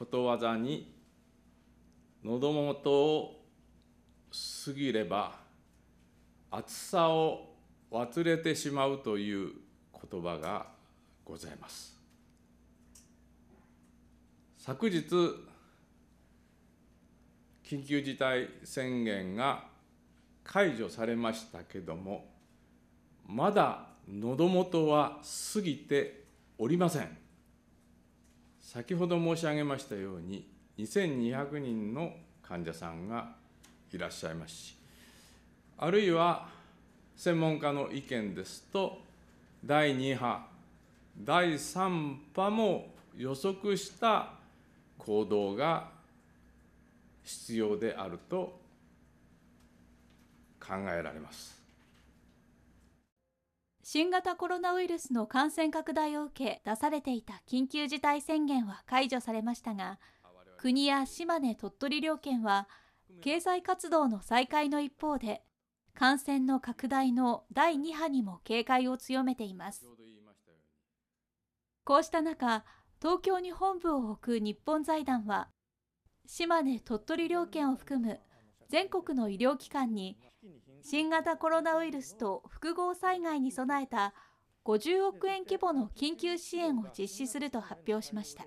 ことわざに、喉元を過ぎれば、暑さを忘れてしまうという言葉がございます。昨日、緊急事態宣言が解除されましたけども、まだ喉元は過ぎておりません。先ほど申し上げましたように、2200人の患者さんがいらっしゃいますし、あるいは専門家の意見ですと、第2波、第3波も予測した行動が必要であると考えられます。新型コロナウイルスの感染拡大を受け出されていた緊急事態宣言は解除されましたが国や島根鳥取両県は経済活動の再開の一方で感染の拡大の第2波にも警戒を強めていますこうした中東京に本部を置く日本財団は島根鳥取両県を含む全国の医療機関に新型コロナウイルスと複合災害に備えた50億円規模の緊急支援を実施すると発表しました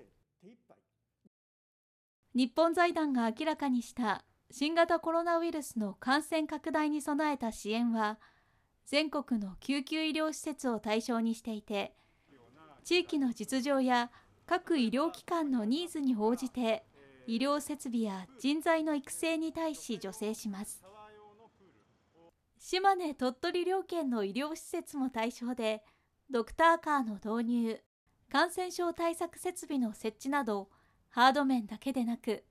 日本財団が明らかにした新型コロナウイルスの感染拡大に備えた支援は全国の救急医療施設を対象にしていて地域の実情や各医療機関のニーズに応じて医療設備や人材の育成に対し助成します島根鳥取両県の医療施設も対象でドクターカーの導入感染症対策設備の設置などハード面だけでなく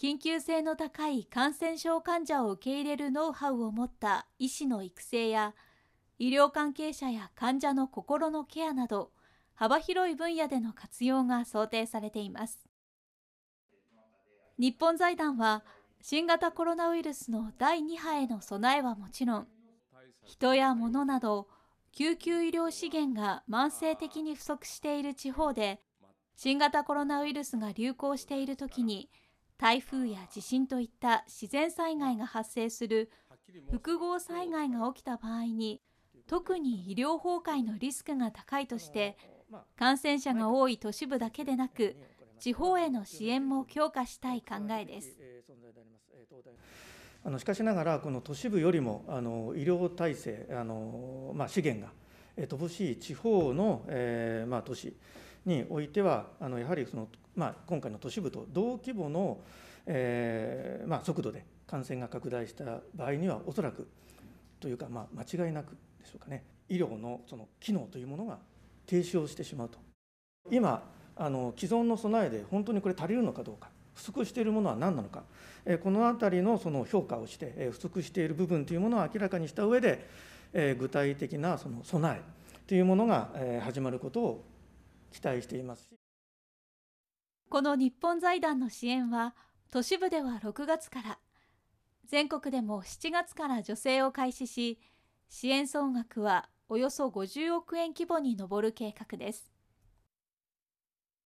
緊急性の高い感染症患者を受け入れるノウハウを持った医師の育成や医療関係者や患者の心のケアなど幅広い分野での活用が想定されています日本財団は新型コロナウイルスの第2波への備えはもちろん人や物など救急医療資源が慢性的に不足している地方で新型コロナウイルスが流行している時に台風や地震といった自然災害が発生する複合災害が起きた場合に特に医療崩壊のリスクが高いとして感染者が多い都市部だけでなく地方への支援も強化したい考えです。あのしかしながら、この都市部よりもあの医療体制、あのまあ、資源が乏しい地方の、えーまあ、都市においては、あのやはりその、まあ、今回の都市部と同規模の、えーまあ、速度で感染が拡大した場合には、おそらくというか、まあ、間違いなくでしょうかね、医療のその機能というものが停止をしてしまうと。今あの既存の備えで本当にこれ足りるのかどうか不足しているものは何なのか、えこのあたりのその評価をして、え不足している部分というものを明らかにした上で、え具体的なその備えというものが、え始まることを期待していますこの日本財団の支援は、都市部では6月から、全国でも7月から助成を開始し、支援総額はおよそ50億円規模に上る計画です。